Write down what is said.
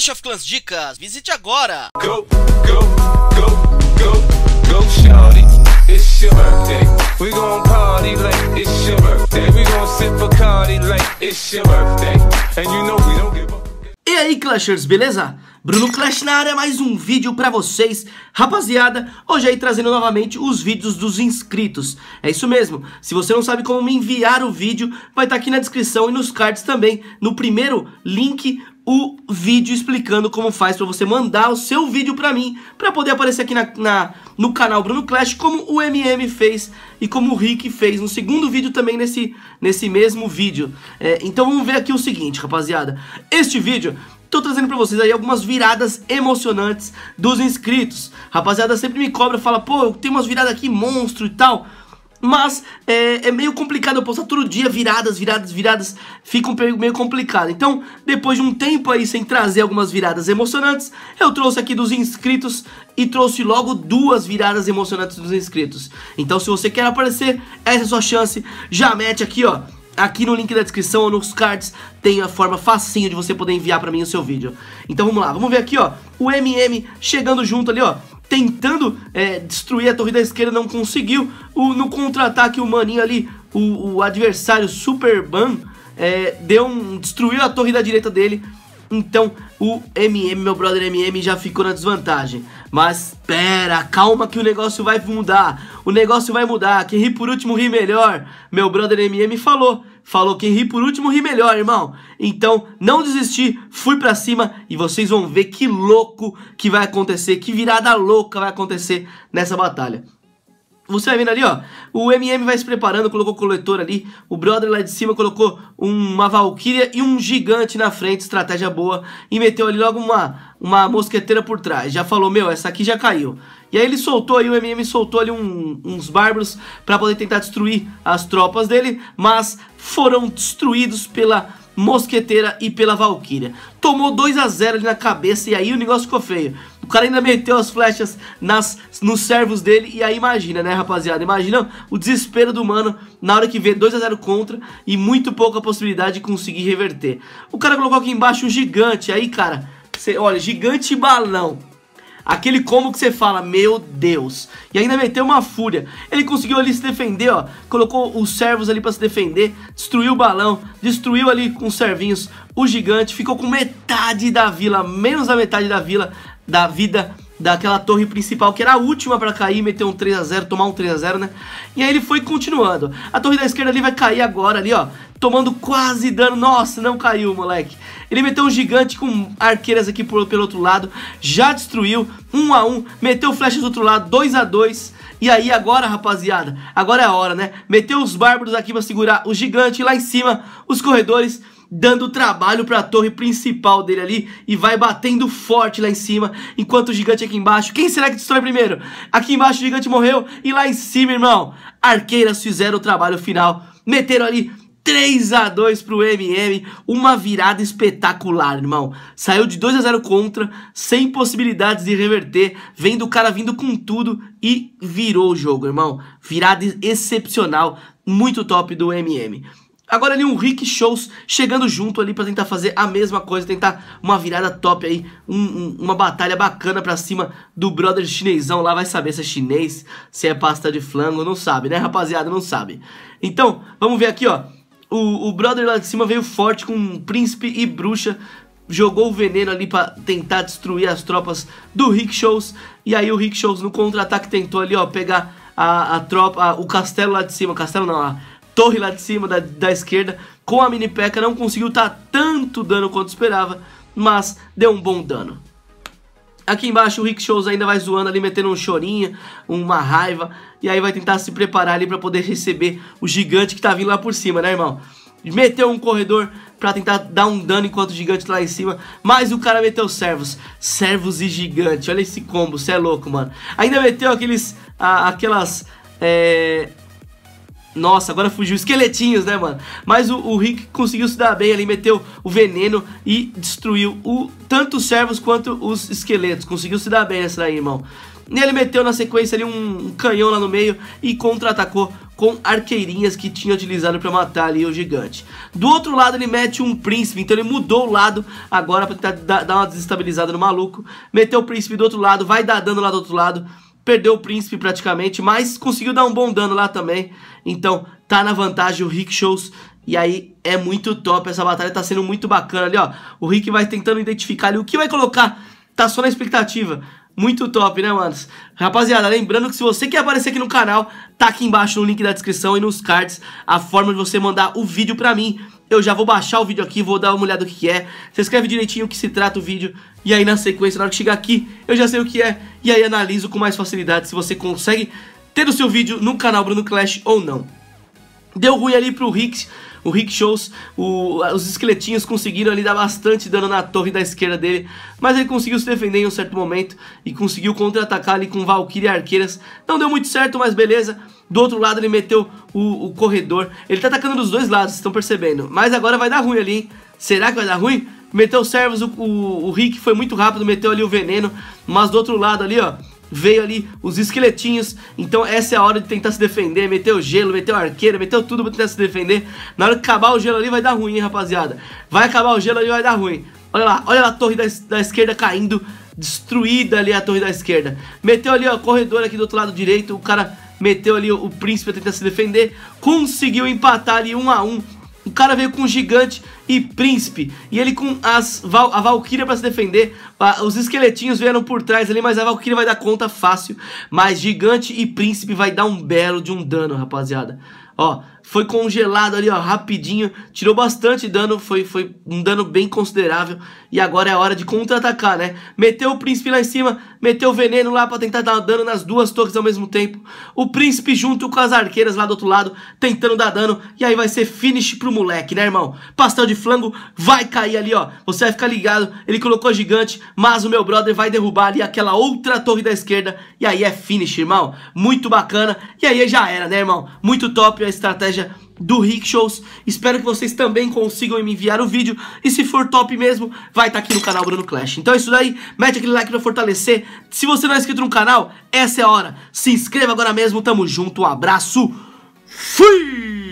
Clash of Clans Dicas, visite agora! Go, go, go, go, go, shawty, it's your birthday. We gon' party like it's your birthday. We gon' like it's your birthday. And you know we don't give E aí, Clashers, beleza? Bruno Clash na área, mais um vídeo pra vocês. Rapaziada, hoje aí trazendo novamente os vídeos dos inscritos. É isso mesmo, se você não sabe como me enviar o vídeo, vai estar tá aqui na descrição e nos cards também, no primeiro link o vídeo explicando como faz para você mandar o seu vídeo para mim, para poder aparecer aqui na, na, no canal Bruno Clash, como o MM fez e como o Rick fez no segundo vídeo também nesse, nesse mesmo vídeo. É, então vamos ver aqui o seguinte, rapaziada. Este vídeo Tô trazendo pra vocês aí algumas viradas emocionantes dos inscritos. Rapaziada sempre me cobra, fala, pô, tem umas viradas aqui monstro e tal. Mas é, é, meio complicado eu postar todo dia viradas, viradas, viradas. Ficam meio complicado. Então, depois de um tempo aí sem trazer algumas viradas emocionantes, eu trouxe aqui dos inscritos e trouxe logo duas viradas emocionantes dos inscritos. Então, se você quer aparecer, essa é a sua chance. Já mete aqui, ó. Aqui no link da descrição ou nos cards tem a forma facinho de você poder enviar para mim o seu vídeo. Então vamos lá, vamos ver aqui, ó. O MM chegando junto ali, ó tentando é, destruir a torre da esquerda, não conseguiu o, no contra-ataque o Maninho ali, o, o adversário Superban, é, deu um, destruiu a torre da direita dele. Então o MM, meu brother MM, já ficou na desvantagem. Mas pera, calma que o negócio vai mudar. O negócio vai mudar. Quem ri por último ri melhor. Meu brother MM falou. Falou quem ri por último ri melhor, irmão. Então não desisti, fui para cima e vocês vão ver que louco que vai acontecer, que virada louca vai acontecer nessa batalha. Você vai vendo ali, ó, o MM vai se preparando, colocou o coletor ali, o brother lá de cima colocou uma valquíria e um gigante na frente, estratégia boa, e meteu ali logo uma, uma mosqueteira por trás. Já falou, meu, essa aqui já caiu. E aí ele soltou aí, o MM soltou ali um, uns bárbaros para poder tentar destruir as tropas dele, mas foram destruídos pela mosqueteira e pela valquíria. Tomou 2 a 0 ali na cabeça e aí o negócio ficou feio. O cara ainda meteu as flechas nas, nos servos dele. E aí imagina, né, rapaziada? Imagina o desespero do mano na hora que vê 2x0 contra e muito pouca possibilidade de conseguir reverter. O cara colocou aqui embaixo um gigante. Aí, cara, olha, gigante balão. Aquele combo que você fala, meu Deus. E ainda meteu uma fúria. Ele conseguiu ali se defender, ó. Colocou os servos ali para se defender. Destruiu o balão. Destruiu ali com os servinhos o gigante. Ficou com metade da vila, menos da metade da vila da vida daquela torre principal que era a última para cair, meter um 3 a 0, tomar um 3 a 0, né? E aí ele foi continuando. A torre da esquerda ali vai cair agora ali, ó, tomando quase dano. Nossa, não caiu, moleque. Ele meteu um gigante com arqueiras aqui por, pelo outro lado, já destruiu, 1 a 1, meteu flechas do outro lado, 2 a 2. E aí agora, rapaziada, agora é a hora, né? Meteu os bárbaros aqui para segurar o gigante lá em cima, os corredores dando trabalho para a torre principal dele ali e vai batendo forte lá em cima, enquanto o gigante aqui embaixo. Quem será que destrói primeiro? Aqui embaixo o gigante morreu e lá em cima, irmão, arqueiras fizeram o trabalho final, meteram ali 3 a 2 pro MM, uma virada espetacular, irmão. Saiu de 2 a 0 contra, sem possibilidades de reverter, vendo o cara vindo com tudo e virou o jogo, irmão. Virada excepcional, muito top do MM agora ali um Rick Shows chegando junto ali para tentar fazer a mesma coisa, tentar uma virada top aí, um, um, uma batalha bacana para cima do brother chinesão lá, vai saber se é chinês, se é pasta de flango, não sabe, né rapaziada, não sabe. Então, vamos ver aqui ó, o, o brother lá de cima veio forte com um príncipe e bruxa, jogou o veneno ali para tentar destruir as tropas do Rick Shows, e aí o Rick Shows no contra-ataque tentou ali ó, pegar a, a tropa, a, o castelo lá de cima, castelo não, a torre lá de cima da, da esquerda com a mini peca, não conseguiu dar tá tanto dano quanto esperava, mas deu um bom dano. Aqui embaixo o Rick Shows ainda vai zoando ali, metendo um chorinho, uma raiva, e aí vai tentar se preparar ali para poder receber o gigante que tá vindo lá por cima, né, irmão? Meteu um corredor para tentar dar um dano enquanto o gigante tá lá em cima, mas o cara meteu servos, servos e gigante, olha esse combo, cê é louco, mano. Ainda meteu aqueles, a, aquelas, é, nossa, agora fugiu esqueletinhos, né, mano? Mas o, o, Rick conseguiu se dar bem ali, meteu o veneno e destruiu o, tanto os servos quanto os esqueletos. Conseguiu se dar bem essa daí, irmão. E ele meteu na sequência ali um, canhão lá no meio e contra-atacou com arqueirinhas que tinha utilizado para matar ali o gigante. Do outro lado ele mete um príncipe, então ele mudou o lado agora para tentar dar uma desestabilizada no maluco. Meteu o príncipe do outro lado, vai dar dano lá do outro lado perdeu o príncipe praticamente, mas conseguiu dar um bom dano lá também. Então tá na vantagem o Rick Shows. E aí é muito top, essa batalha tá sendo muito bacana ali, ó. O Rick vai tentando identificar ali o que vai colocar, tá só na expectativa. Muito top, né, manos? Rapaziada, lembrando que se você quer aparecer aqui no canal, tá aqui embaixo no link da descrição e nos cards a forma de você mandar o vídeo pra mim eu já vou baixar o vídeo aqui, vou dar uma olhada o que, é. Você escreve direitinho o que se trata o vídeo. E aí na sequência, na hora que chegar aqui, eu já sei o que é. E aí analiso com mais facilidade se você consegue ter o seu vídeo no canal Bruno Clash ou não. Deu ruim ali pro Ricks. O Rick Shows, o, os esqueletinhos conseguiram ali dar bastante dano na torre da esquerda dele, mas ele conseguiu se defender em um certo momento e conseguiu contra-atacar ali com Valkyrie e Arqueiras. Não deu muito certo, mas beleza do outro lado ele meteu o, o, corredor. Ele tá atacando dos dois lados, estão percebendo. Mas agora vai dar ruim ali, hein? Será que vai dar ruim? Meteu servos, o, o, o Rick foi muito rápido, meteu ali o veneno. Mas do outro lado ali, ó, veio ali os esqueletinhos. Então essa é a hora de tentar se defender. Meteu gelo, meteu arqueiro, meteu tudo pra tentar se defender. Na hora que acabar o gelo ali vai dar ruim, hein, rapaziada. Vai acabar o gelo ali, vai dar ruim. Olha lá, olha lá a torre da, da esquerda caindo. Destruída ali a torre da esquerda. Meteu ali, ó, corredor aqui do outro lado direito. O cara meteu ali o príncipe a tentar se defender, conseguiu empatar ali um a um. O cara veio com gigante e príncipe. E ele com as, a Valkyria para se defender. Os esqueletinhos vieram por trás ali, mas a Valkyria vai dar conta fácil. Mas gigante e príncipe vai dar um belo de um dano, rapaziada. Ó, foi congelado ali, ó, rapidinho. Tirou bastante dano, foi, foi um dano bem considerável. E agora é hora de contra-atacar, né? Meteu o príncipe lá em cima, meteu veneno lá para tentar dar dano nas duas torres ao mesmo tempo. O príncipe junto com as arqueiras lá do outro lado, tentando dar dano. E aí vai ser finish pro moleque, né, irmão? Pastel de flango vai cair ali, ó. Você vai ficar ligado. Ele colocou gigante, mas o meu brother vai derrubar ali aquela outra torre da esquerda. E aí é finish, irmão. Muito bacana. E aí já era, né, irmão? Muito top a estratégia do Rickshows. Espero que vocês também consigam me enviar o vídeo. E se for top mesmo, vai estar tá aqui no canal Bruno Clash. Então é isso daí. Mete aquele like pra fortalecer. Se você não é inscrito no canal, essa é a hora. Se inscreva agora mesmo. Tamo junto. Um abraço. Fui!